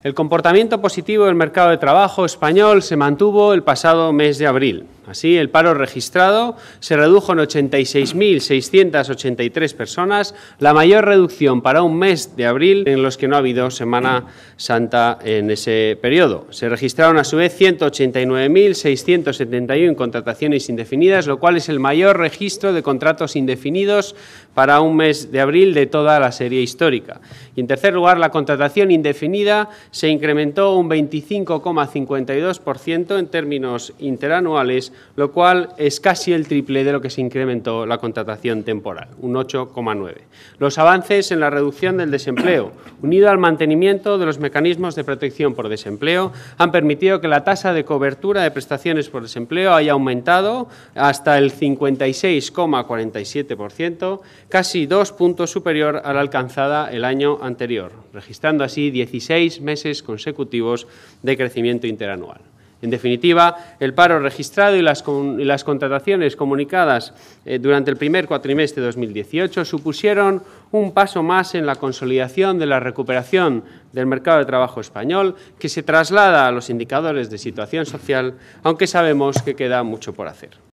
El comportamiento positivo del mercado de trabajo español se mantuvo el pasado mes de abril. Así, el paro registrado se redujo en 86.683 personas, la mayor reducción para un mes de abril en los que no ha habido Semana Santa en ese periodo. Se registraron a su vez 189.671 contrataciones indefinidas, lo cual es el mayor registro de contratos indefinidos para un mes de abril de toda la serie histórica. Y en tercer lugar, la contratación indefinida se incrementó un 25,52% en términos interanuales lo cual es casi el triple de lo que se incrementó la contratación temporal, un 8,9. Los avances en la reducción del desempleo, unido al mantenimiento de los mecanismos de protección por desempleo, han permitido que la tasa de cobertura de prestaciones por desempleo haya aumentado hasta el 56,47%, casi dos puntos superior a la alcanzada el año anterior, registrando así 16 meses consecutivos de crecimiento interanual. En definitiva, el paro registrado y las, contrataciones comunicadas eh, durante el primer cuatrimestre de 2018 supusieron un paso más en la consolidación de la recuperación del mercado de trabajo español, que se traslada a los indicadores de situación social, aunque sabemos que queda mucho por hacer.